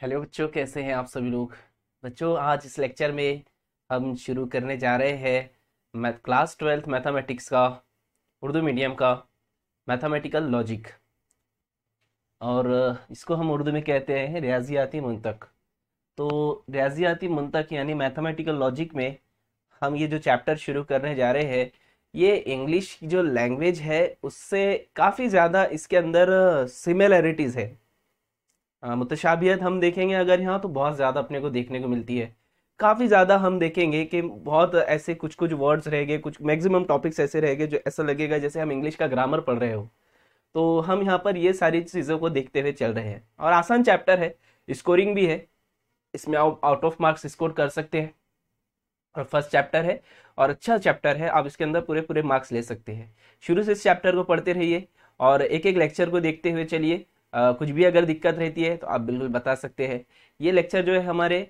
hello बच्चों कैसे हैं आप सभी लोग बच्चों आज इस लेक्चर में हम शुरू करने जा रहे हैं मैथ क्लास ट्वेल्थ मैथमेटिक्स का उर्दू मीडियम का मैथमेटिकल लॉजिक और इसको हम उर्दू में कहते हैं रियाजियाती मुंतक तो रियाजियाती मुंतक यानी मैथमेटिकल लॉजिक में हम ये जो चैप्टर शुरू करने जा रहे हैं ये इंग्लिश की जो लैंग्वेज है उससे काफ़ी ज़्यादा इसके अंदर सिमिलरिटीज़ है मुतशाबियत हम देखेंगे अगर यहाँ तो बहुत ज़्यादा अपने को देखने को मिलती है काफ़ी ज़्यादा हम देखेंगे कि बहुत ऐसे कुछ कुछ वर्ड्स रह गए कुछ मैक्सिमम टॉपिक्स ऐसे रह गए जो ऐसा लगेगा जैसे हम इंग्लिश का ग्रामर पढ़ रहे हो तो हम यहाँ पर ये सारी चीज़ों को देखते हुए चल रहे हैं और आसान चैप्टर है स्कोरिंग भी है इसमें आप आउट ऑफ मार्क्स स्कोर कर सकते हैं और फर्स्ट चैप्टर है और अच्छा चैप्टर है आप इसके अंदर पूरे पूरे मार्क्स ले सकते हैं शुरू से इस चैप्टर को पढ़ते रहिए और एक एक लेक्चर को देखते हुए चलिए कुछ भी अगर दिक्कत रहती है तो आप बिल्कुल बता सकते हैं ये लेक्चर जो है हमारे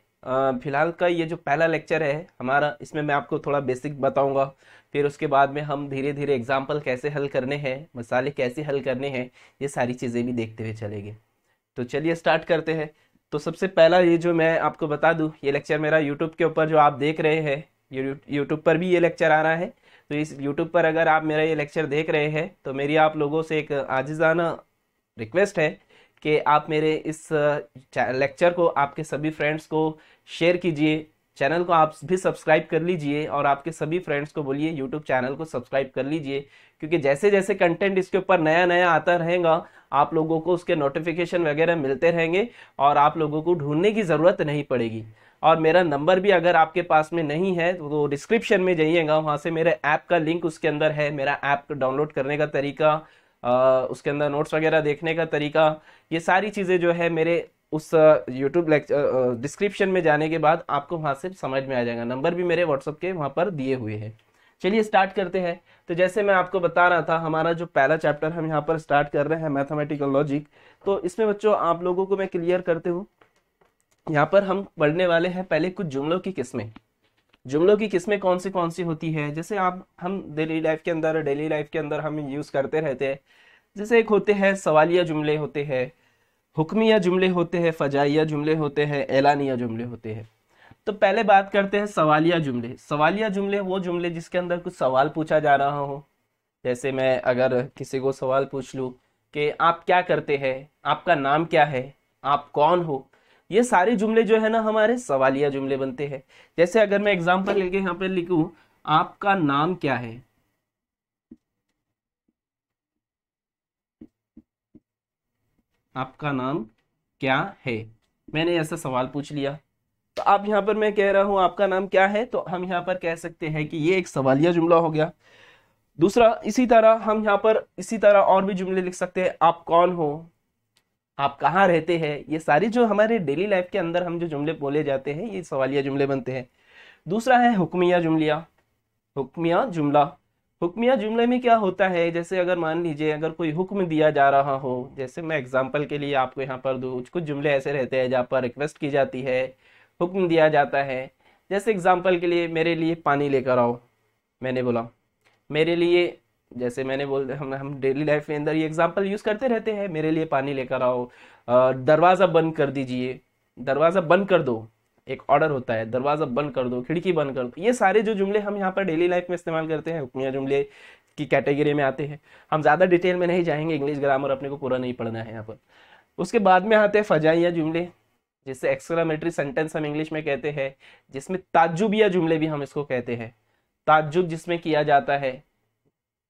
फिलहाल का ये जो पहला लेक्चर है हमारा इसमें मैं आपको थोड़ा बेसिक बताऊंगा फिर उसके बाद में हम धीरे धीरे एग्जाम्पल कैसे हल करने हैं मसाले कैसे हल करने हैं ये सारी चीज़ें भी देखते हुए चलेंगे तो चलिए स्टार्ट करते हैं तो सबसे पहला ये जो मैं आपको बता दूँ ये लेक्चर मेरा यूट्यूब के ऊपर जो आप देख रहे हैं यूट्यूब पर भी ये लेक्चर आ रहा है तो इस यूट्यूब पर अगर आप मेरा ये लेक्चर देख रहे हैं तो मेरी आप लोगों से एक आजिजाना रिक्वेस्ट है कि आप मेरे इस लेक्चर को आपके सभी फ्रेंड्स को शेयर कीजिए चैनल को आप भी सब्सक्राइब कर लीजिए और आपके सभी फ्रेंड्स को बोलिए यूट्यूब चैनल को सब्सक्राइब कर लीजिए क्योंकि जैसे जैसे कंटेंट इसके ऊपर नया नया आता रहेगा आप लोगों को उसके नोटिफिकेशन वगैरह मिलते रहेंगे और आप लोगों को ढूंढने की ज़रूरत नहीं पड़ेगी और मेरा नंबर भी अगर आपके पास में नहीं है तो डिस्क्रिप्शन में जाइएगा वहाँ से मेरे ऐप का लिंक उसके अंदर है मेरा ऐप डाउनलोड करने का तरीका उसके अंदर नोट्स वगैरह देखने का तरीका ये सारी चीज़ें जो है मेरे उस यूट्यूब लेक्चर डिस्क्रिप्शन में जाने के बाद आपको वहाँ से समझ में आ जाएगा नंबर भी मेरे व्हाट्सअप के वहाँ पर दिए हुए हैं चलिए स्टार्ट करते हैं तो जैसे मैं आपको बता रहा था हमारा जो पहला चैप्टर हम यहाँ पर स्टार्ट कर रहे हैं मैथमेटिकल लॉजिक तो इसमें बच्चों आप लोगों को मैं क्लियर करते हूँ यहाँ पर हम पढ़ने वाले हैं पहले कुछ जुमलों की किस्में जुमलों की किस्में कौन सी कौन सी होती है जैसे आप हम डेली लाइफ के अंदर डेली लाइफ के अंदर हम यूज़ करते रहते हैं जैसे एक होते हैं सवालिया जुमले होते हैं हुक्मिया जुमले होते हैं फ़जाइया जुमले होते हैं ऐलानिया जुमले होते हैं तो पहले बात करते हैं सवालिया जुमले सवालिया जुमले वो जुमले जिसके अंदर कुछ सवाल पूछा जा रहा हो जैसे मैं अगर किसी को सवाल पूछ लूँ कि आप क्या करते हैं आपका नाम क्या है आप कौन हो ये सारे जुमले जो है ना हमारे सवालिया जुमले बनते हैं जैसे अगर मैं एग्जाम्पल लेके यहाँ पर लिखूँ आपका नाम क्या है आपका नाम क्या है मैंने ऐसा सवाल पूछ लिया तो आप यहाँ पर मैं कह रहा हूँ आपका नाम क्या है तो हम यहाँ पर कह सकते हैं कि ये एक सवालिया जुमला हो गया दूसरा इसी तरह हम यहाँ पर इसी तरह और भी जुमले लिख सकते हैं आप कौन हो आप कहाँ रहते हैं ये सारी जो हमारे डेली लाइफ के अंदर हम जो जुमले बोले जाते हैं ये सवालिया जुमले बनते हैं दूसरा है हुक्मिया जुमलिया हुक्मिया जुमला हुक्मिया जुमले में क्या होता है जैसे अगर मान लीजिए अगर कोई हुक्म दिया जा रहा हो जैसे मैं एग्जाम्पल के लिए आपको यहाँ पर दूँ कुछ जुमले ऐसे रहते हैं जहाँ पर रिक्वेस्ट की जाती है हुक्म दिया जाता है जैसे एग्जाम्पल के लिए मेरे लिए पानी लेकर आओ मैंने बोला मेरे लिए जैसे मैंने बोल हम हम डेली लाइफ में अंदर ये एग्जाम्पल यूज़ करते रहते हैं मेरे लिए पानी लेकर आओ दरवाज़ा बंद कर दीजिए दरवाज़ा बंद कर दो एक ऑर्डर होता है दरवाज़ा बंद कर दो खिड़की बंद कर दो ये सारे जो जुमले हम यहाँ पर डेली लाइफ में इस्तेमाल करते हैं हुक्मिया जुमले की कैटेगरी में आते हैं हम ज़्यादा डिटेल में नहीं जाएंगे इंग्लिश ग्रामर अपने को पूरा नहीं पढ़ना है यहाँ पर उसके बाद में आते हैं फजाइया जुमले जिससे एक्सक्लामेटरी सेंटेंस हम इंग्लिश में कहते हैं जिसमें ताजुबिया जुमले भी हम इसको कहते हैं ताजुब जिसमें किया जाता है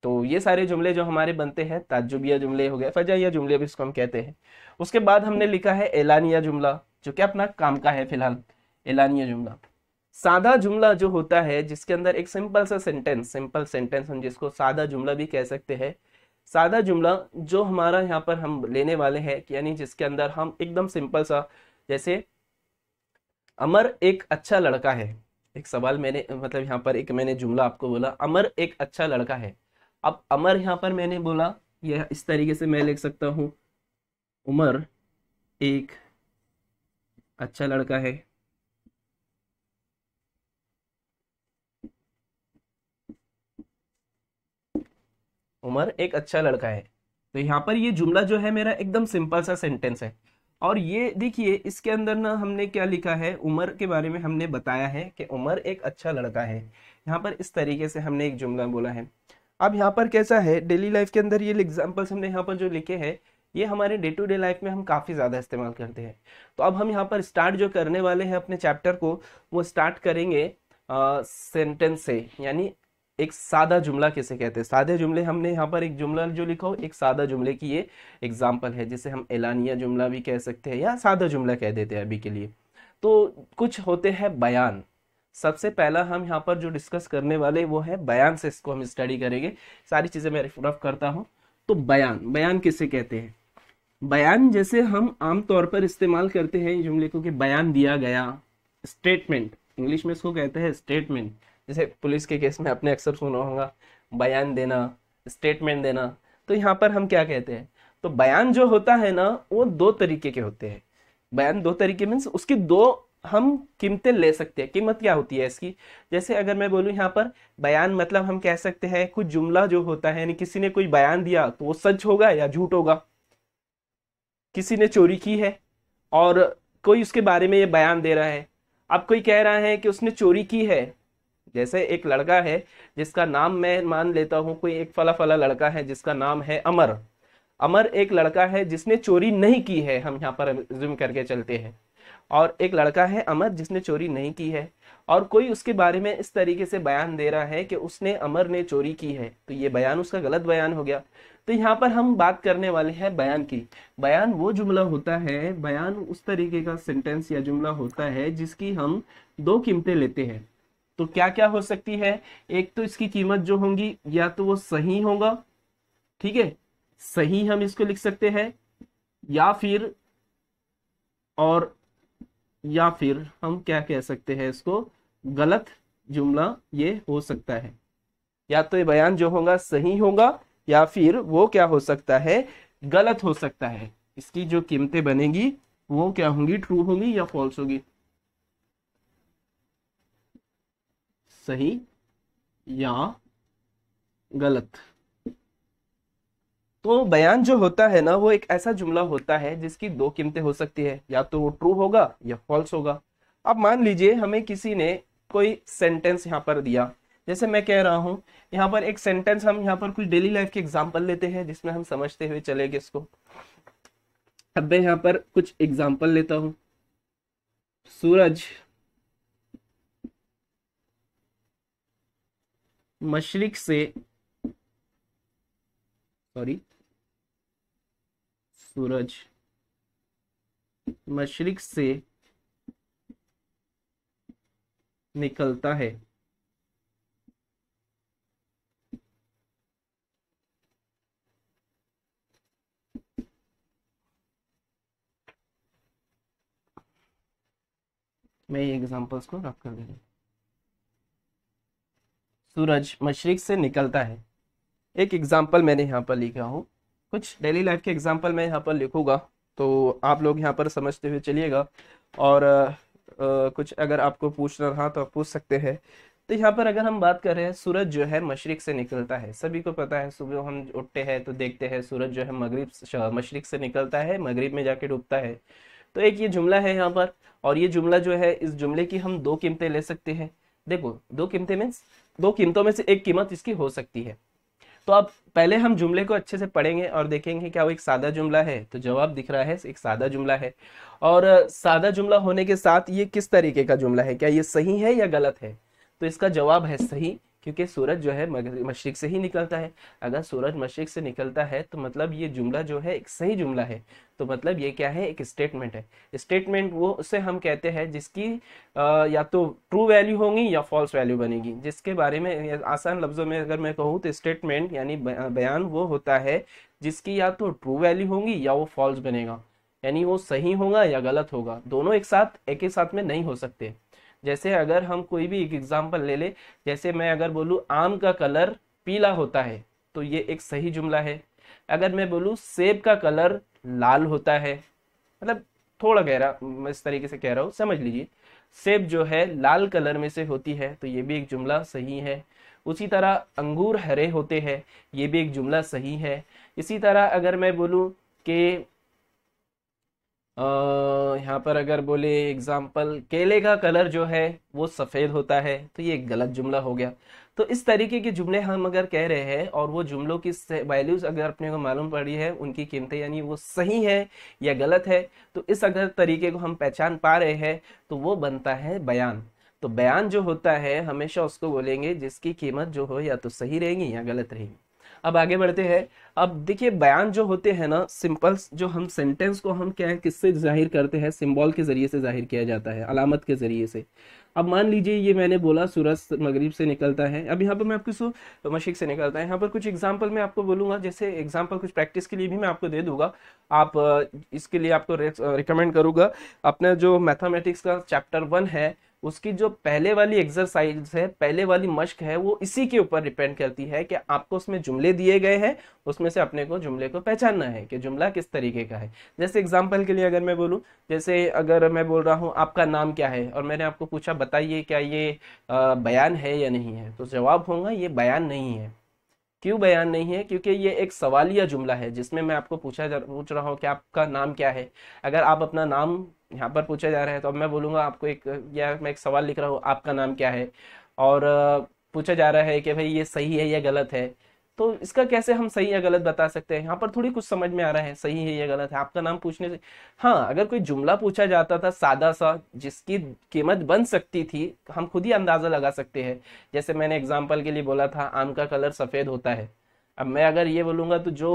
तो ये सारे जुमले जो हमारे बनते हैं ताजुबिया जुमले हो गए फजाइया जुमले भी इसको हम कहते हैं उसके बाद हमने लिखा है एलानिया जुमला जो कि अपना काम का है फिलहाल एलानिया जुमला सादा जुमला जो होता है जिसके अंदर एक सिंपल सा सेंटेंस सिंपल सेंटेंस हम जिसको सादा जुमला भी कह सकते हैं सादा जुमला जो हमारा यहाँ पर हम लेने वाले हैं यानी जिसके अंदर हम एकदम सिंपल सा जैसे अमर एक अच्छा लड़का है एक सवाल मैंने मतलब यहाँ पर एक मैंने जुमला आपको बोला अमर एक अच्छा लड़का है अब अमर यहाँ पर मैंने बोला यह इस तरीके से मैं लिख सकता हूँ उमर एक अच्छा लड़का है उमर एक अच्छा लड़का है तो यहाँ पर ये जुमला जो है मेरा एकदम सिंपल सा सेंटेंस है और ये देखिए इसके अंदर ना हमने क्या लिखा है उमर के बारे में हमने बताया है कि उमर एक अच्छा लड़का है यहाँ पर इस तरीके से हमने एक जुमला बोला है अब यहाँ पर कैसा है डेली लाइफ के अंदर ये एग्जाम्पल्स हमने यहाँ पर जो लिखे हैं ये हमारे डे टू डे लाइफ में हम काफ़ी ज़्यादा इस्तेमाल करते हैं तो अब हम यहाँ पर स्टार्ट जो करने वाले हैं अपने चैप्टर को वो स्टार्ट करेंगे सेंटेंस से यानी एक सादा जुमला किसे कहते हैं सादे जुमले हमने यहाँ पर एक जुमला जो लिखा हो एक सादा जुमले की ये एग्जाम्पल है जिसे हम एलानिया जुमला भी कह सकते हैं या सादा जुमला कह देते हैं अभी के लिए तो कुछ होते हैं बयान सबसे पहला हम यहाँ पर जो डिस्कस करने वाले वो है बयान से इसको हम स्टडी करेंगे सारी चीज़ें मैं रिफ्रफ करता हूँ तो बयान बयान किसे कहते हैं बयान जैसे हम आमतौर पर इस्तेमाल करते हैं जुमले को कि बयान दिया गया स्टेटमेंट इंग्लिश में इसको कहते हैं स्टेटमेंट जैसे पुलिस के केस में आपने अक्सर सुना होगा बयान देना स्टेटमेंट देना तो यहाँ पर हम क्या कहते हैं तो बयान जो होता है ना वो दो तरीके के होते हैं बयान दो तरीके मीन्स उसकी दो हम कीमतें ले सकते हैं कीमत क्या होती है इसकी जैसे अगर मैं बोलूँ यहाँ पर बयान मतलब हम कह सकते हैं कुछ जुमला जो होता है यानी किसी ने कोई बयान दिया तो वो सच होगा या झूठ होगा किसी ने चोरी की है और कोई उसके बारे में ये बयान दे रहा है अब कोई कह रहा है कि उसने चोरी की है जैसे एक लड़का है जिसका नाम मैं मान लेता हूँ कोई एक फला फला लड़का है जिसका नाम है अमर अमर एक लड़का है जिसने चोरी नहीं की है हम यहाँ पर जूम करके चलते हैं और एक लड़का है अमर जिसने चोरी नहीं की है और कोई उसके बारे में इस तरीके से बयान दे रहा है कि उसने अमर ने चोरी की है तो ये बयान उसका गलत बयान हो गया तो यहाँ पर हम बात करने वाले हैं बयान की बयान वो जुमला होता है बयान उस तरीके का सेंटेंस या जुमला होता है जिसकी हम दो कीमतें लेते हैं तो क्या क्या हो सकती है एक तो इसकी कीमत जो होंगी या तो वो सही होगा ठीक है सही हम इसको लिख सकते हैं या फिर और या फिर हम क्या कह सकते हैं इसको गलत जुमला ये हो सकता है या तो ये बयान जो होगा सही होगा या फिर वो क्या हो सकता है गलत हो सकता है इसकी जो कीमतें बनेगी वो क्या होंगी ट्रू होंगी या फॉल्स होगी सही या गलत तो बयान जो होता है ना वो एक ऐसा जुमला होता है जिसकी दो कीमतें हो सकती है या तो वो ट्रू होगा या फॉल्स होगा अब मान लीजिए हमें किसी ने कोई सेंटेंस यहाँ पर दिया जैसे मैं कह रहा हूं यहाँ पर एक सेंटेंस हम यहाँ पर कुछ डेली लाइफ के एग्जाम्पल लेते हैं जिसमें हम समझते हुए गए इसको अब मैं यहाँ पर कुछ एग्जाम्पल लेता हूँ सूरज मशरक से सॉरी सूरज मशरक से निकलता है मैं ये एग्जांपल्स को रख कर दे रहा हूँ सूरज मशरक से निकलता है एक एग्ज़ाम्पल मैंने यहाँ पर लिखा हूँ कुछ डेली लाइफ के एग्ज़ाम्पल मैं यहाँ पर लिखूँगा तो आप लोग यहाँ पर समझते हुए चलिएगा और आ, आ, कुछ अगर आपको पूछना रहा तो आप पूछ सकते हैं तो यहाँ पर अगर हम बात कर रहे हैं सूरज जो है मशरक से निकलता है सभी को पता है सुबह हम उठते हैं तो देखते हैं सूरज जो है मगरब मशरक से निकलता है मगरब में जाके डूबता है तो एक ये जुमला है यहाँ पर और ये जुमला जो है इस जुमले की हम दो कीमतें ले सकते हैं देखो दो कीमतें मीन्स दो कीमतों में से एक कीमत इसकी हो सकती है तो अब पहले हम जुमले को अच्छे से पढ़ेंगे और देखेंगे क्या वो एक सादा जुमला है तो जवाब दिख रहा है एक सादा जुमला है और सादा जुमला होने के साथ ये किस तरीके का जुमला है क्या ये सही है या गलत है तो इसका जवाब है सही क्योंकि सूरज जो है मशरक से ही निकलता है अगर सूरज मशरक से निकलता है तो मतलब ये जुमला जो है एक सही जुमला है तो मतलब ये क्या है एक स्टेटमेंट है स्टेटमेंट वो उसे हम कहते हैं जिसकी आ, या तो ट्रू वैल्यू होगी या फॉल्स वैल्यू बनेगी जिसके बारे में आसान लफ्ज़ों में अगर मैं कहूँ तो स्टेटमेंट यानी बयान वो होता है जिसकी या तो ट्रू वैल्यू होगी या वो फॉल्स बनेगा यानी वो सही होगा या गलत होगा दोनों एक साथ एक ही साथ में नहीं हो सकते जैसे अगर हम कोई भी एक एग्जाम्पल ले ले जैसे मैं अगर बोलूँ आम का कलर पीला होता है तो ये एक सही जुमला है अगर मैं बोलूँ सेब का कलर लाल होता है मतलब थोड़ा गहरा मैं इस तरीके से कह रहा हूँ समझ लीजिए सेब जो है लाल कलर में से होती है तो ये भी एक जुमला सही है उसी तरह अंगूर हरे होते हैं ये भी एक जुमला सही है इसी तरह अगर मैं बोलूँ कि यहाँ पर अगर बोले एग्जाम्पल केले का कलर जो है वो सफ़ेद होता है तो ये गलत जुमला हो गया तो इस तरीके के जुमले हम अगर कह रहे हैं और वो जुमलों की वैल्यूज़ अगर अपने को मालूम पड़ी है उनकी कीमतें यानी वो सही है या गलत है तो इस अगर तरीके को हम पहचान पा रहे हैं तो वो बनता है बयान तो बयान जो होता है हमेशा उसको बोलेंगे जिसकी कीमत जो हो या तो सही रहेगी या गलत रहेगी अब आगे बढ़ते हैं अब देखिए बयान जो होते हैं ना सिंपल्स जो हम सेंटेंस को हम क्या है किससे जाहिर करते हैं सिंबल के ज़रिए से जाहिर किया जाता है अलामत के ज़रिए से अब मान लीजिए ये मैंने बोला सूरज मगरिब से निकलता है अब यहाँ पर मैं आपको सो मशीक से निकलता है यहाँ पर कुछ एग्जाम्पल मैं आपको बोलूँगा जैसे एग्जाम्पल कुछ प्रैक्टिस के लिए भी मैं आपको दे दूंगा आप इसके लिए आपको रिकमेंड करूँगा अपना जो मैथामेटिक्स का चैप्टर वन है उसकी जो पहले वाली एक्सरसाइज है पहले वाली मश्क है वो इसी के ऊपर डिपेंड करती है कि आपको उसमें जुमले दिए गए हैं उसमें से अपने को जुमले को पहचानना है कि जुमला किस तरीके का है जैसे एग्जाम्पल के लिए अगर मैं बोलूँ जैसे अगर मैं बोल रहा हूँ आपका नाम क्या है और मैंने आपको पूछा बताइए क्या ये बयान है या नहीं है तो जवाब होगा ये बयान नहीं है क्यों बयान नहीं है क्योंकि ये एक सवालिया जुमला है जिसमें मैं आपको पूछा पूछ रहा हूँ कि आपका नाम क्या है अगर आप अपना नाम यहाँ पर पूछा जा रहा है तो अब मैं बोलूँगा आपको एक या मैं एक सवाल लिख रहा हूँ आपका नाम क्या है और पूछा जा रहा है कि भाई ये सही है या गलत है तो इसका कैसे हम सही या गलत बता सकते हैं यहाँ पर थोड़ी कुछ समझ में आ रहा है सही है या गलत है आपका नाम पूछने से हाँ अगर कोई जुमला पूछा जाता था सादा सा जिसकी कीमत बन सकती थी हम खुद ही अंदाजा लगा सकते हैं जैसे मैंने एग्जाम्पल के लिए बोला था आम का कलर सफेद होता है अब मैं अगर ये बोलूंगा तो जो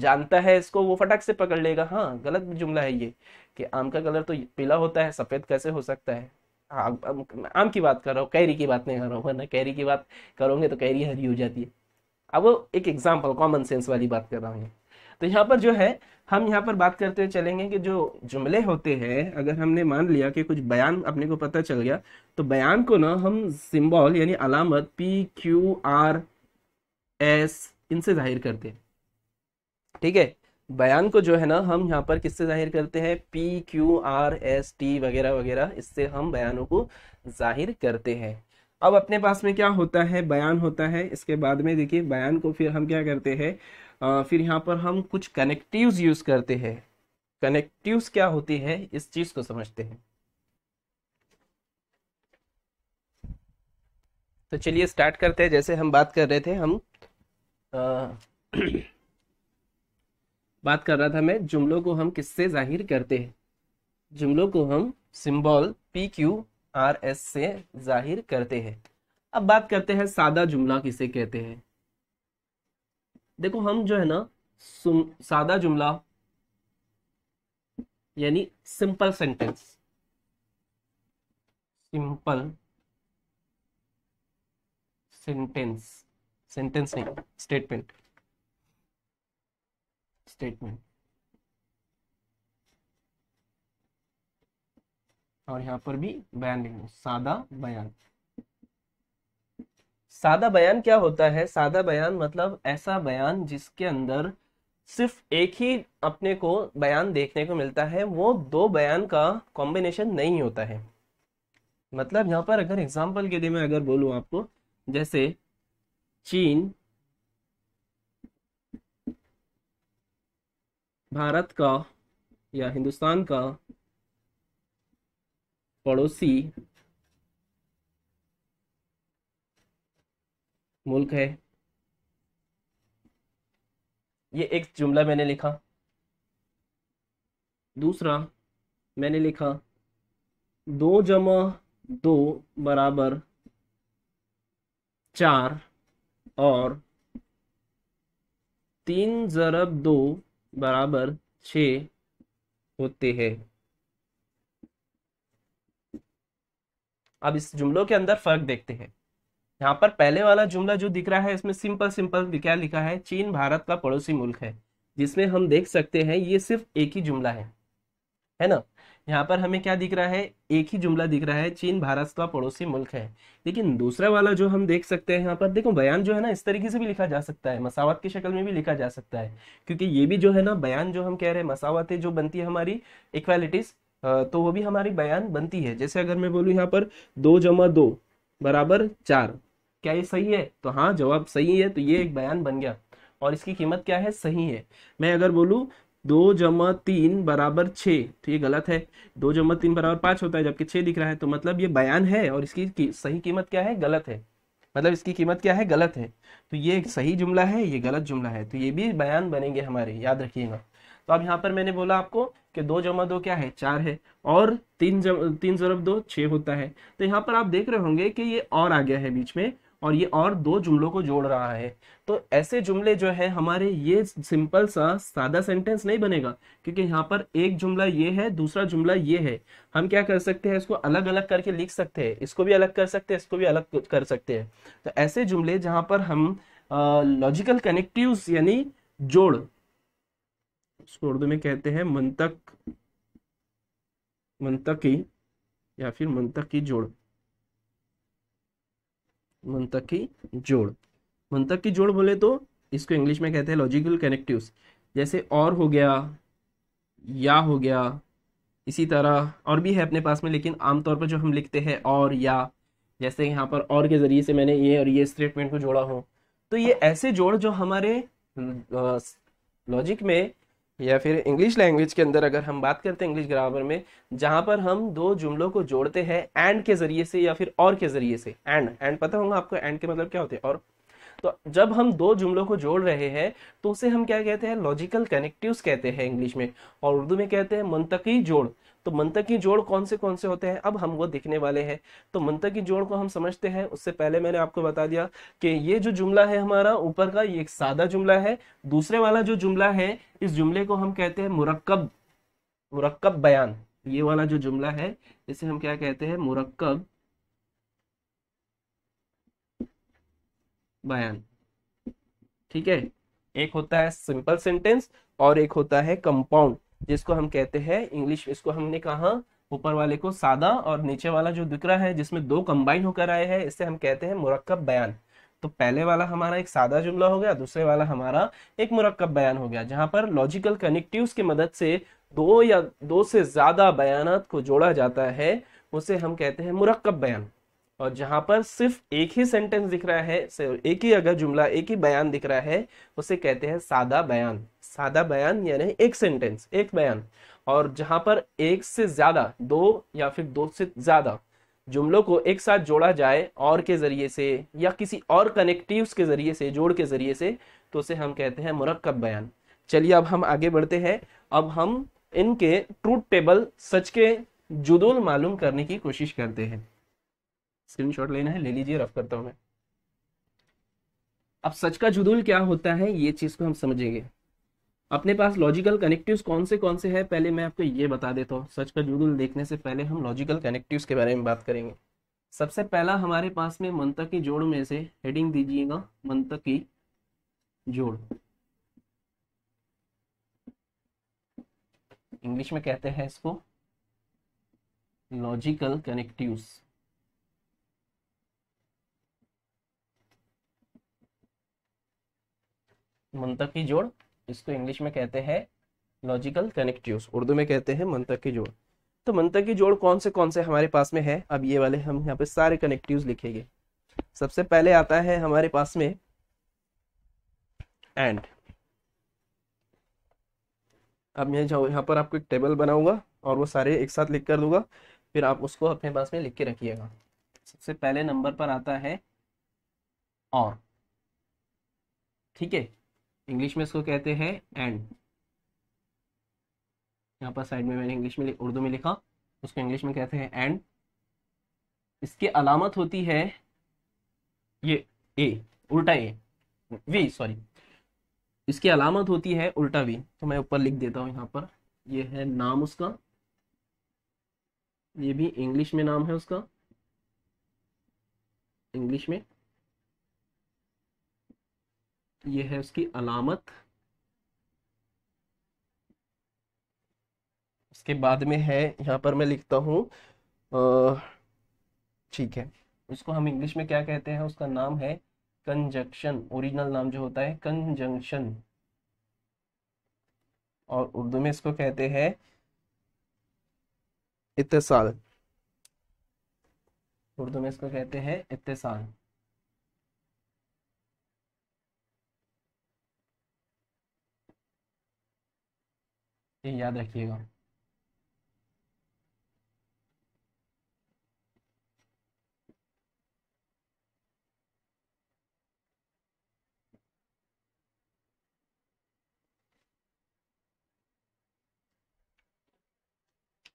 जानता है इसको वो फटाक से पकड़ लेगा हाँ गलत जुमला है ये कि आम का कलर तो पीला होता है सफ़ेद कैसे हो सकता है आम, हाँ, आम, आम की बात कर रहा हूँ कैरी की बात नहीं कर रहा हूँ ना कैरी की बात करोगे तो कैरी हरी हो जाती है अब वो एक एग्जाम्पल कॉमन सेंस वाली बात कर रहा हूँ तो यहाँ पर जो है हम यहाँ पर बात करते हुए चलेंगे कि जो जुमले होते हैं अगर हमने मान लिया कि कुछ बयान अपने को पता चल गया तो बयान को ना हम सिंबल यानी अलामत पी क्यू आर एस इनसे जाहिर करते हैं ठीक है बयान को जो है ना हम यहाँ पर किससे जाहिर करते हैं P Q R S T वगैरह वगैरह इससे हम बयानों को जाहिर करते हैं अब अपने पास में क्या होता है बयान होता है इसके बाद में देखिए बयान को फिर हम क्या करते हैं फिर यहाँ पर हम कुछ कनेक्टिव यूज करते हैं कनेक्टिव क्या होती है इस चीज को समझते हैं तो चलिए स्टार्ट करते हैं जैसे हम बात कर रहे थे हम बात कर रहा था मैं जुमलों को हम किससे जाहिर करते हैं जुमलों को हम symbol P Q R S से जाहिर करते हैं अब बात करते हैं सादा जुमला किसे कहते हैं देखो हम जो है ना सादा जुमला यानी simple sentence simple sentence sentence नहीं स्टेटमेंट स्टेटमेंट और यहां पर भी बयान लिखो सादा बयान सादा बयान क्या होता है सादा बयान मतलब ऐसा बयान जिसके अंदर सिर्फ एक ही अपने को बयान देखने को मिलता है वो दो बयान का कॉम्बिनेशन नहीं होता है मतलब यहाँ पर अगर एग्जाम्पल के लिए मैं अगर बोलूँ आपको जैसे चीन भारत का या हिंदुस्तान का पड़ोसी मुल्क है ये एक जुमला मैंने लिखा दूसरा मैंने लिखा दो जमा दो बराबर चार और तीन जरब दो बराबर छ होते हैं अब इस जुमलों के अंदर फर्क देखते हैं यहां पर पहले वाला जुमला जो दिख रहा है इसमें सिंपल सिंपल क्या लिखा है चीन भारत का पड़ोसी मुल्क है जिसमें हम देख सकते हैं ये सिर्फ एक ही जुमला है है ना यहाँ पर हमें क्या दिख रहा है एक ही जुमला दिख रहा है चीन भारत का पड़ोसी मुल्क है लेकिन दूसरा वाला जो हम देख सकते हैं यहाँ पर देखो बयान जो है ना इस तरीके से भी लिखा जा सकता है मसावत की शक्ल में भी लिखा जा सकता है क्योंकि ये भी जो है ना बयान जो हम कह रहे हैं मसावतें जो बनती है हमारी इक्वालिटीज तो वो भी हमारी बयान बनती है जैसे अगर मैं बोलूँ यहाँ पर दो जमा दो बराबर चार क्या ये सही है तो हाँ जवाब सही है तो ये एक बयान बन गया और इसकी कीमत क्या है सही है मैं अगर बोलूँ दो जमा तीन बराबर छः तो ये गलत है दो जमा तीन बराबर पाँच होता है जबकि छः दिख रहा है तो मतलब ये बयान है और इसकी की, सही कीमत क्या है गलत है मतलब इसकी कीमत क्या है गलत है तो ये सही जुमला है ये गलत जुमला है तो ये भी बयान बनेंगे हमारे याद रखिएगा तो अब यहाँ पर मैंने बोला आपको कि दो जमा दो क्या है चार है और तीन जम तीन जरब दो छः होता है तो यहाँ पर आप देख रहे होंगे कि ये और आ गया है बीच में और ये और दो जुमलों को जोड़ रहा है तो ऐसे जुमले जो है हमारे ये सिंपल सा सादा सेंटेंस नहीं बनेगा क्योंकि यहाँ पर एक जुमला ये है दूसरा जुमला ये है हम क्या कर सकते हैं इसको अलग अलग करके लिख सकते हैं इसको भी अलग कर सकते हैं इसको भी अलग कर सकते हैं तो ऐसे जुमले जहां पर हम लॉजिकल कनेक्टिव यानी जोड़ इसको उर्दू में कहते हैं मंतक मंतकी या फिर मंतकी जोड़ मुंतकी जोड़ मुंतकी जोड़ बोले तो इसको इंग्लिश में कहते हैं लॉजिकल कनेक्टिव जैसे और हो गया या हो गया इसी तरह और भी है अपने पास में लेकिन आमतौर पर जो हम लिखते हैं और या जैसे यहाँ पर और के ज़रिए से मैंने ये और ये स्टेटमेंट को जोड़ा हो तो ये ऐसे जोड़ जो हमारे लॉजिक में या फिर इंग्लिश लैंग्वेज के अंदर अगर हम बात करते हैं इंग्लिश ग्रामर में जहां पर हम दो जुमलों को जोड़ते हैं एंड के जरिए से या फिर और के जरिए से एंड एंड पता होगा आपको एंड के मतलब क्या होते हैं और तो जब हम दो जुमलों को जोड़ रहे हैं तो उसे हम क्या कहते हैं लॉजिकल कनेक्टिव्स कहते हैं इंग्लिश में और उर्दू में कहते हैं मुंतकी जोड़ तो की जोड़ कौन से कौन से होते हैं अब हम वो देखने वाले हैं तो की जोड़ को हम समझते हैं उससे पहले मैंने आपको बता दिया कि ये जो जुमला है हमारा ऊपर का ये एक सादा जुमला है दूसरे वाला जो जुमला है इस जुमले को हम कहते हैं मुरक्कब मुरक्कब बयान ये वाला जो जुमला है इसे हम क्या कहते हैं मुरक्कब बयान ठीक है एक होता है सिंपल सेंटेंस और एक होता है कंपाउंड जिसको हम कहते हैं इंग्लिश इसको हमने कहा ऊपर वाले को सादा और नीचे वाला जो दिख रहा है जिसमें दो कंबाइन होकर आए हैं इससे हम कहते हैं मुरक्कब बयान तो पहले वाला हमारा एक सादा जुमला हो गया दूसरे वाला हमारा एक मुरक्कब बयान हो गया जहां पर लॉजिकल कनेक्टिव की मदद से दो या दो से ज्यादा बयान को जोड़ा जाता है उसे हम कहते हैं मुरक्कब बयान और जहां पर सिर्फ एक ही सेंटेंस दिख रहा है एक ही अगर जुमला एक ही बयान दिख रहा है उसे कहते हैं सादा बयान सादा बयान यानी एक सेंटेंस एक बयान और जहां पर एक से ज्यादा दो या फिर दो से ज्यादा जुमलों को एक साथ जोड़ा जाए और के जरिए से या किसी और कनेक्टिव्स के जरिए से जोड़ के जरिए से तो उसे हम कहते हैं मुरक्कब बयान चलिए अब हम आगे बढ़ते हैं अब हम इनके ट्रूथ टेबल सच के जुदूल मालूम करने की कोशिश करते हैं स्क्रीनशॉट लेना है ले लीजिए रफ करता हूं मैं अब सच का जुदूल क्या होता है ये चीज़ को हम समझेंगे अपने पास लॉजिकल कनेक्टिव्स कौन से कौन से है पहले मैं आपको ये बता देता हूँ सच का जुदूल देखने से पहले हम लॉजिकल कनेक्टिव्स के बारे में बात करेंगे सबसे पहला हमारे पास में मंतक की जोड़ में से हेडिंग दीजिएगा मंतक की जोड़ इंग्लिश में कहते हैं इसको लॉजिकल कनेक्टिव्स मंतक की जोड़ इसको इंग्लिश में कहते हैं लॉजिकल कनेक्टिव उर्दू में कहते हैं मंतक की जोड़ तो मंतक की जोड़ कौन से कौन से हमारे पास में है अब ये वाले हम यहाँ पे सारे कनेक्टिव लिखेंगे सबसे पहले आता है हमारे पास में एंड अब मैं जाऊँ यहाँ पर आपको एक टेबल बनाऊंगा और वो सारे एक साथ लिख कर दूंगा फिर आप उसको अपने पास में लिख के रखिएगा सबसे पहले नंबर पर आता है और ठीक है इंग्लिश में इसको कहते हैं एंड यहाँ पर साइड में मैंने इंग्लिश में उर्दू में लिखा उसको इंग्लिश में कहते हैं एंड इसकी अलामत होती है ये ए उल्टा ए वी सॉरी इसकी अलामत होती है उल्टा वी तो मैं ऊपर लिख देता हूँ यहाँ पर ये है नाम उसका ये भी इंग्लिश में नाम है उसका इंग्लिश में ये है उसकी अलामत उसके बाद में है यहाँ पर मैं लिखता हूँ ठीक है उसको हम इंग्लिश में क्या कहते हैं उसका नाम है कंजक्शन ओरिजिनल नाम जो होता है कंजंक्शन और उर्दू में इसको कहते हैं इतसाल उर्दू में इसको कहते हैं इतसाल ये याद रखिएगा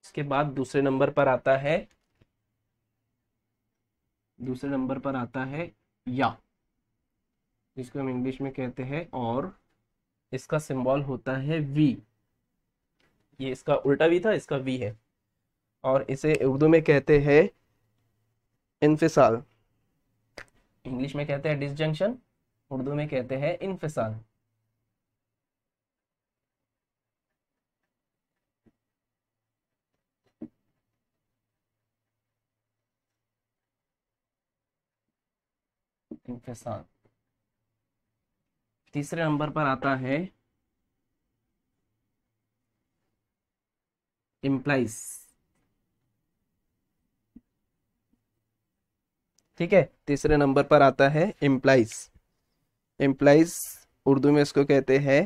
इसके बाद दूसरे नंबर पर आता है दूसरे नंबर पर आता है या जिसको हम इंग्लिश में कहते हैं और इसका सिंबल होता है वी ये इसका उल्टा भी था इसका वी है और इसे उर्दू में कहते हैं इनफिसाल इंग्लिश में कहते हैं डिसजंक्शन उर्दू में कहते हैं इनफिसाल इनफिसाल तीसरे नंबर पर आता है इम्प्लाइज ठीक है तीसरे नंबर पर आता है इम्प्लाइज इम्प्लाइज उर्दू में इसको कहते हैं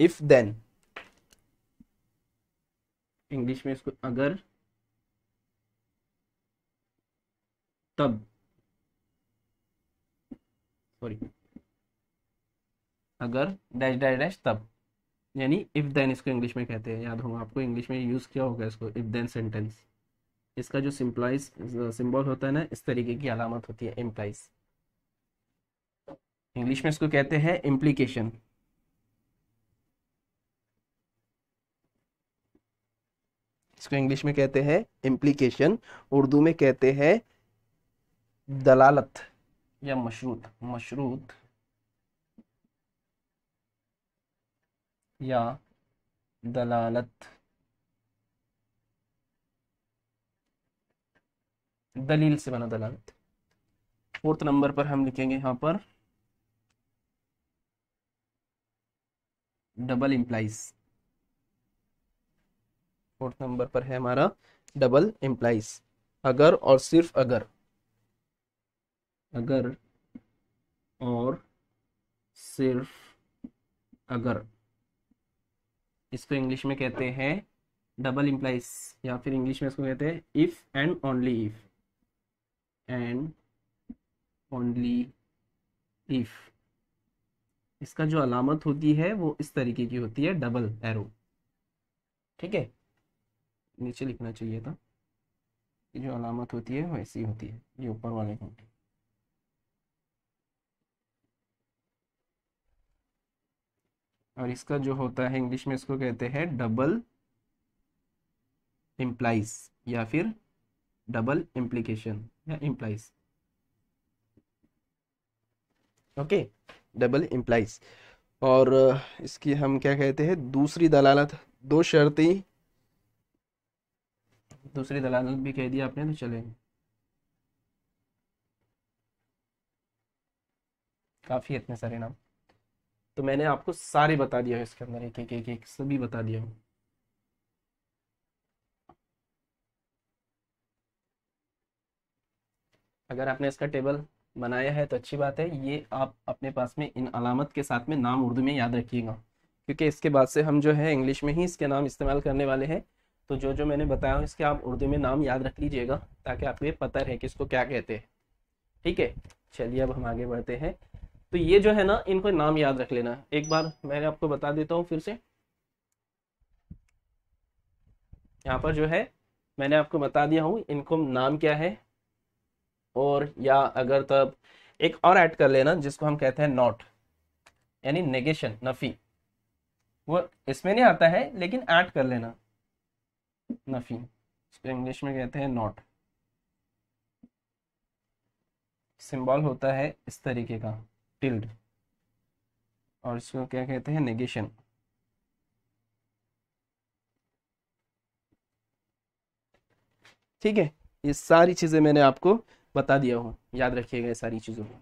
इफ देन इंग्लिश में इसको अगर तब सॉरी अगर डैश डैश डैश तब यानी इफ देन इसको इंग्लिश में कहते हैं याद होगा आपको इंग्लिश में यूज़ किया होगा इसको इफ देन सेंटेंस इसका जो सिंप्लाइज सिंबल होता है ना इस तरीके की अलामत होती है इम्प्लाइज इंग्लिश में इसको कहते हैं इम्प्लीकेशन इसको इंग्लिश में कहते हैं इम्प्लीकेशन उर्दू में कहते हैं दलालत या मशरूत मशरूत या दलालत दलील से बना दलालत फोर्थ नंबर पर हम लिखेंगे यहाँ पर डबल इंप्लाइज फोर्थ नंबर पर है हमारा डबल इंप्लाइज अगर और सिर्फ अगर अगर और सिर्फ अगर इसको इंग्लिश में कहते हैं डबल इम्प्लाइज या फिर इंग्लिश में इसको कहते हैं if and only if and only if इसका जो अलामत होती है वो इस तरीके की होती है डबल एरो ठीक है नीचे लिखना चाहिए था कि जो अलामत होती है वैसी होती है ये ऊपर वाले घंटे और इसका जो होता है इंग्लिश में इसको कहते हैं डबल इम्प्लाइज या फिर डबल इम्प्लीकेशन या इम्प्लाइज ओके डबल इम्प्लाइज और इसकी हम क्या कहते हैं दूसरी दलालत दो शर्ती दूसरी दलालत भी कह दिया आपने तो चले काफ़ी इतने सारे नाम तो मैंने आपको सारे बता दिया है इसके अंदर एक एक एक एक सभी बता दिया हूँ अगर आपने इसका टेबल बनाया है तो अच्छी बात है ये आप अपने पास में इन अलामत के साथ में नाम उर्दू में याद रखिएगा क्योंकि इसके बाद से हम जो है इंग्लिश में ही इसके नाम इस्तेमाल करने वाले हैं तो जो जो मैंने बताया इसके आप उर्दू में नाम याद रख लीजिएगा ताकि आपको ये पता रहे कि इसको क्या कहते हैं ठीक है चलिए अब हम आगे बढ़ते हैं तो ये जो है ना इनको नाम याद रख लेना एक बार मैं आपको बता देता हूँ फिर से यहाँ पर जो है मैंने आपको बता दिया हूँ इनको नाम क्या है और या अगर तब तो एक और ऐड कर लेना जिसको हम कहते हैं नॉट यानी नेगेशन नफी वो इसमें नहीं आता है लेकिन ऐड कर लेना नफी इसको इंग्लिश में कहते हैं नॉट सिंबल होता है इस तरीके का टिल्ड और इसको क्या कहते हैं नेगेशन ठीक है ये सारी चीज़ें मैंने आपको बता दिया हूं याद रखिएगा ये सारी चीज़ों को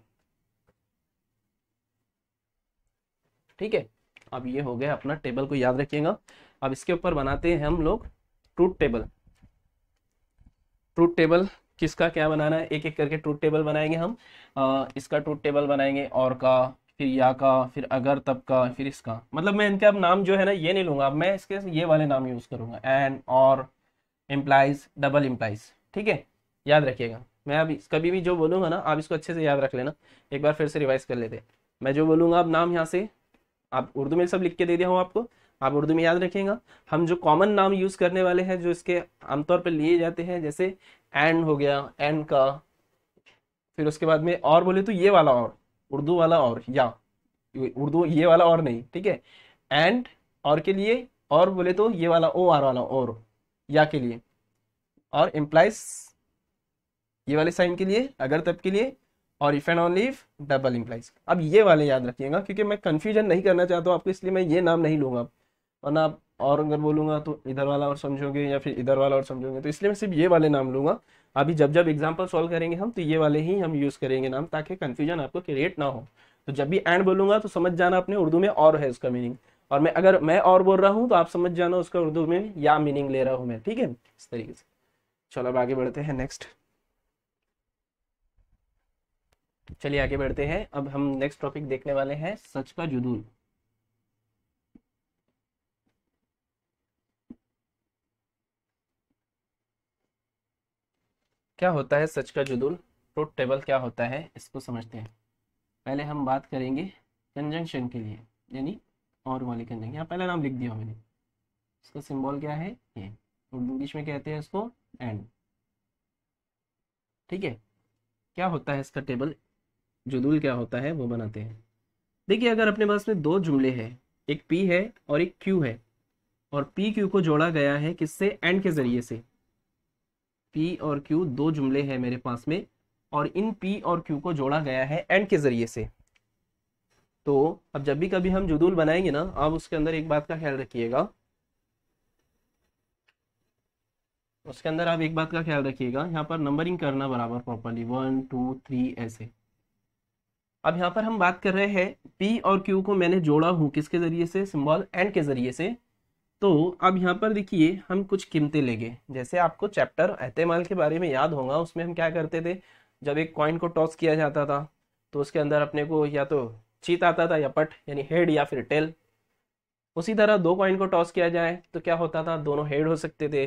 ठीक है अब ये हो गया अपना टेबल को याद रखिएगा अब इसके ऊपर बनाते हैं हम लोग ट्रूथ टेबल ट्रूथ टेबल किसका क्या बनाना है एक एक करके ट्रूथ टेबल बनाएंगे हम आ, इसका ट्रूथ टेबल बनाएंगे और का फिर या का फिर अगर तब का फिर इसका मतलब मैं इनके अब नाम जो है ना ये नहीं लूँगा अब मैं इसके ये वाले नाम यूज़ करूंगा एंड और इम्प्लाइज डबल इम्प्लाइज ठीक है याद रखिएगा मैं अब कभी भी जो बोलूंगा ना आप इसको अच्छे से याद रख लेना एक बार फिर से रिवाइज कर लेते मैं जो बोलूंगा अब नाम यहाँ से आप उर्दू में सब लिख के दे दिया हूँ आपको आप उर्दू में याद रखिएगा हम जो कॉमन नाम यूज करने वाले हैं जो इसके आमतौर पर लिए जाते हैं जैसे एंड हो गया एंड का फिर उसके बाद में और बोले तो ये वाला और उर्दू वाला और या उर्दू ये वाला और नहीं ठीक है एंड और के लिए और बोले तो ये वाला ओ आर वाला और या के लिए और इम्प्लाइज ये वाले साइन के लिए अगर तब के लिए और if and only if double implies अब ये वाले याद रखिएगा क्योंकि मैं कन्फ्यूजन नहीं करना चाहता हूँ आपको इसलिए मैं ये नाम नहीं लूंगा और ना आप और अगर बोलूँगा तो इधर वाला और समझोगे या फिर इधर वाला और समझोगे तो इसलिए मैं सिर्फ ये वाले नाम लूँगा अभी जब जब एग्जाम्पल सॉल्व करेंगे हम तो ये वाले ही हम यूज़ करेंगे नाम ताकि कन्फ्यूजन आपको क्रिएट ना हो तो जब भी एंड बोलूँगा तो समझ जाना अपने उर्दू में और है उसका मीनिंग और मैं अगर मैं और बोल रहा हूँ तो आप समझ जाना उसका उर्दू में या मीनिंग ले रहा हूँ मैं ठीक है इस तरीके से चलो अब आगे बढ़ते हैं नेक्स्ट चलिए आगे बढ़ते हैं अब हम नेक्स्ट टॉपिक देखने वाले हैं सच का जुदूल क्या होता है सच का जुदूल ट्रूथ टेबल क्या होता है इसको समझते हैं पहले हम बात करेंगे कंजंक्शन के लिए यानी और वाले कंजंक्शन यहाँ पहला नाम लिख दिया मैंने इसका सिंबल क्या है ये इंग्लिश में कहते हैं इसको एंड ठीक है क्या होता है इसका टेबल जुदूल क्या होता है वो बनाते हैं देखिए अगर अपने पास में दो जुमले हैं एक पी है और एक क्यू है और पी क्यू को जोड़ा गया है किससे एंड के जरिए से पी और क्यू दो जुमले हैं मेरे पास में और इन पी और क्यू को जोड़ा गया है एंड के जरिए से तो अब जब भी कभी हम जुदूल बनाएंगे ना आप उसके अंदर एक बात का ख्याल रखिएगा उसके अंदर आप एक बात का ख्याल रखिएगा यहाँ पर नंबरिंग करना बराबर प्रॉपरली वन टू थ्री ऐसे अब यहाँ पर हम बात कर रहे हैं पी और क्यू को मैंने जोड़ा हूँ किसके जरिए से सिंबल एंड के जरिए से तो अब यहाँ पर देखिए हम कुछ कीमतें लेंगे जैसे आपको चैप्टर एहतेमाल के बारे में याद होगा उसमें हम क्या करते थे जब एक कॉइन को टॉस किया जाता था तो उसके अंदर अपने को या तो चीत आता था या पट यानी हेड या फिर टेल उसी तरह दो कॉइन को टॉस किया जाए तो क्या होता था दोनों हेड हो सकते थे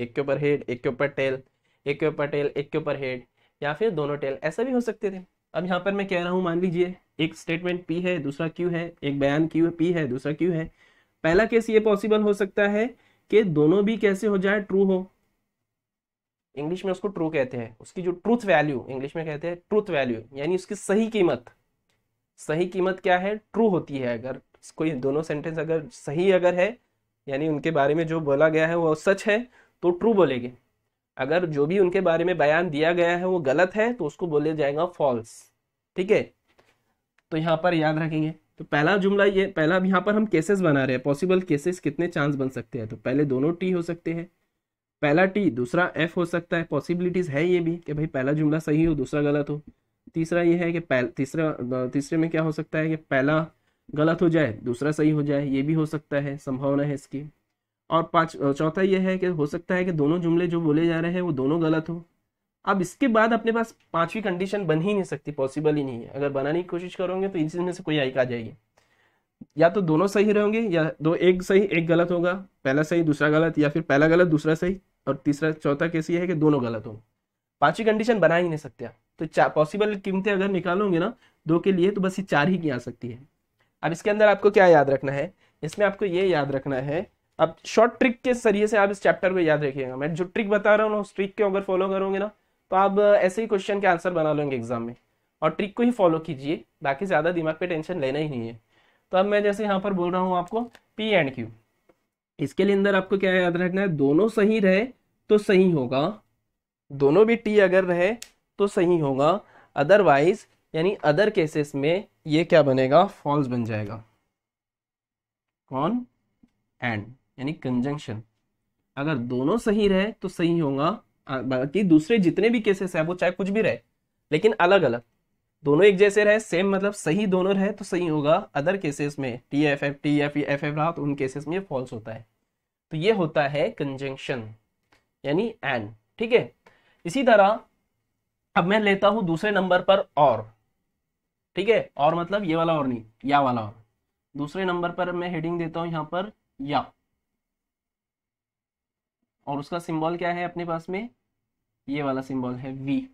एक के ऊपर हेड एक के ऊपर टेल एक के ऊपर टेल एक के ऊपर हेड या फिर दोनों टेल ऐसा भी हो सकते थे अब यहाँ पर मैं कह रहा हूँ मान लीजिए एक स्टेटमेंट पी है दूसरा क्यू है एक बयान क्यू पी है दूसरा क्यू है पहला केस ये पॉसिबल हो सकता है कि दोनों भी कैसे हो जाए ट्रू हो इंग्लिश में उसको ट्रू कहते हैं उसकी जो ट्रूथ वैल्यू इंग्लिश में कहते हैं ट्रूथ वैल्यू यानी उसकी सही कीमत सही कीमत क्या है ट्रू होती है अगर कोई दोनों सेंटेंस अगर सही अगर है यानी उनके बारे में जो बोला गया है वो सच है तो ट्रू बोलेंगे अगर जो भी उनके बारे में बयान दिया गया है वो गलत है तो उसको बोले जाएगा फॉल्स ठीक है तो यहाँ पर याद रखेंगे तो पहला जुमला ये पहला यहाँ पर हम केसेस बना रहे हैं पॉसिबल केसेस कितने चांस बन सकते हैं तो पहले दोनों टी हो सकते हैं पहला टी दूसरा एफ हो सकता है पॉसिबिलिटीज़ है ये भी कि भाई पहला जुमला सही हो दूसरा गलत हो तीसरा ये है कि तीसरा तीसरे में क्या हो सकता है कि पहला गलत हो जाए दूसरा सही हो जाए ये भी हो सकता है संभावना है इसकी और पाँच चौथा ये है कि हो सकता है कि दोनों जुमले जो बोले जा रहे हैं वो दोनों गलत हो अब इसके बाद अपने पास पांचवी कंडीशन बन ही नहीं सकती पॉसिबल ही नहीं है अगर बनाने की कोशिश करोगे तो में से कोई एक आ जाएगी या तो दोनों सही रहेंगे या दो एक सही एक गलत होगा पहला सही दूसरा गलत या फिर पहला गलत दूसरा सही और तीसरा चौथा केस ये है कि दोनों गलत होंगे पांचवी कंडीशन बना ही नहीं सकते तो पॉसिबल कीमतें अगर निकालोगे ना दो के लिए तो बस ये चार ही की आ सकती है अब इसके अंदर आपको क्या याद रखना है इसमें आपको ये याद रखना है अब शॉर्ट ट्रिक के जरिए से आप इस चैप्टर को याद रखिएगा मैं जो ट्रिक बता रहा हूँ ना उस ट्रिक को अगर फॉलो करोगे ना तो आप ऐसे ही क्वेश्चन के आंसर बना लेंगे एग्जाम में और ट्रिक को ही फॉलो कीजिए बाकी ज़्यादा दिमाग पे टेंशन लेना ही नहीं है तो अब मैं जैसे यहाँ पर बोल रहा हूँ आपको पी एंड क्यू इसके लिए अंदर आपको क्या याद रखना है दोनों सही रहे तो सही होगा दोनों भी टी अगर रहे तो सही होगा अदरवाइज यानी अदर केसेस में ये क्या बनेगा फॉल्स बन जाएगा कौन एंड यानी कंजंक्शन अगर दोनों सही रहे तो सही होगा बाकी मतलब दूसरे जितने भी केसेस है वो चाहे कुछ भी रहे लेकिन अलग अलग दोनों एक जैसे रहे सेम मतलब सही दोनों रहे तो सही होगा अदर केसेस में T F F T F F F रहा तो उन केसेस में फॉल्स होता है तो ये होता है कंजंक्शन यानी एंड ठीक है इसी तरह अब मैं लेता हूं दूसरे नंबर पर और ठीक है और मतलब ये वाला और नहीं या वाला और दूसरे नंबर पर मैं हेडिंग देता हूं यहां पर या और उसका सिंबल क्या है अपने पास में ये वाला सिंबल है वी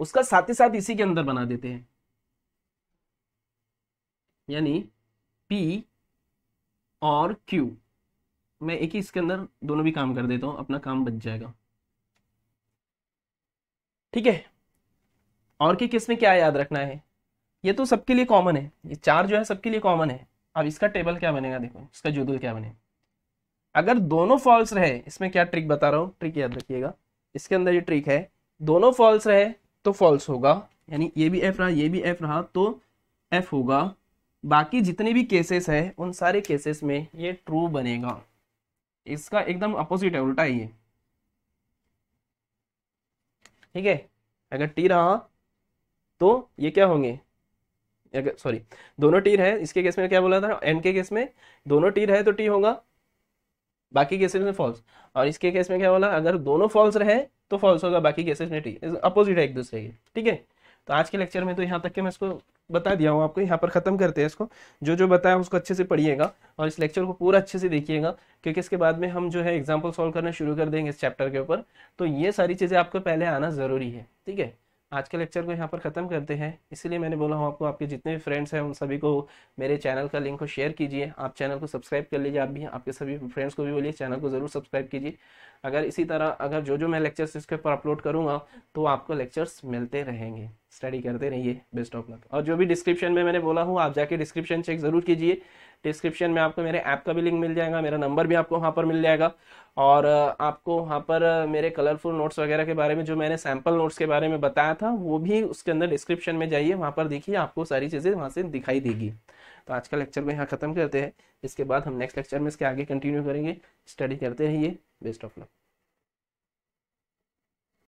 उसका साथ ही साथ इसी के अंदर बना देते हैं यानी पी और क्यू मैं एक ही इसके अंदर दोनों भी काम कर देता हूं अपना काम बच जाएगा ठीक है और के किस में क्या याद रखना है ये तो सबके लिए कॉमन है ये चार जो है सबके लिए कॉमन है अब इसका टेबल क्या बनेगा देखो इसका जुदल क्या बनेगा अगर दोनों फॉल्स रहे इसमें क्या ट्रिक बता रहा हूँ ट्रिक याद रखिएगा इसके अंदर ये ट्रिक है दोनों फॉल्स रहे तो फॉल्स होगा यानी ये भी एफ रहा ये भी एफ रहा तो एफ होगा बाकी जितने भी केसेस है उन सारे केसेस में ये ट्रू बनेगा इसका एकदम अपोजिट है उल्टा ये ठीक है अगर टी रहा तो ये क्या होंगे सॉरी दोनों टीर है इसके केस में क्या बोला था एन के केस में दोनों टीर है तो टी होगा बाकी केसेस में फॉल्स और इसके केस में क्या बोला अगर दोनों फॉल्स रहे तो फॉल्स होगा बाकी केसेस में ठीक अपोजिट है एक दूसरे के ठीक है तो आज के लेक्चर में तो यहाँ तक के मैं इसको बता दिया हूँ आपको यहाँ पर ख़त्म करते हैं इसको जो जो बताया उसको अच्छे से पढ़िएगा और इस लेक्चर को पूरा अच्छे से देखिएगा क्योंकि इसके बाद में हम जो है एग्जाम्पल सॉल्व करना शुरू कर देंगे इस चैप्टर के ऊपर तो ये सारी चीज़ें आपको पहले आना ज़रूरी है ठीक है आज के लेक्चर को यहाँ पर ख़त्म करते हैं इसीलिए मैंने बोला हूँ आपको आपके जितने भी फ्रेंड्स हैं उन सभी को मेरे चैनल का लिंक को शेयर कीजिए आप चैनल को सब्सक्राइब कर लीजिए आप भी आपके सभी फ्रेंड्स को भी बोलिए चैनल को ज़रूर सब्सक्राइब कीजिए अगर इसी तरह अगर जो जो मैं लेक्चर्स इसके ऊपर अपलोड करूँगा तो आपको लेक्चर्स मिलते रहेंगे स्टडी करते रहिए बेस्ट ऑफ लक और जो भी डिस्क्रिप्शन में मैंने बोला हूँ आप जाके डिस्क्रिप्शन चेक ज़रूर कीजिए डिस्क्रिप्शन में आपको मेरे ऐप का भी लिंक मिल जाएगा मेरा नंबर भी आपको वहाँ पर मिल जाएगा और आपको वहाँ पर मेरे कलरफुल नोट्स वगैरह के बारे में जो मैंने सैम्पल नोट्स के बारे में बताया था वो भी उसके अंदर डिस्क्रिप्शन में जाइए वहाँ पर देखिए आपको सारी चीज़ें वहाँ से दिखाई देगी तो आज का लेक्चर को यहाँ ख़त्म करते हैं इसके बाद हम नेक्स्ट लेक्चर में इसके आगे कंटिन्यू करेंगे स्टडी करते रहिए बेस्ट ऑफ लक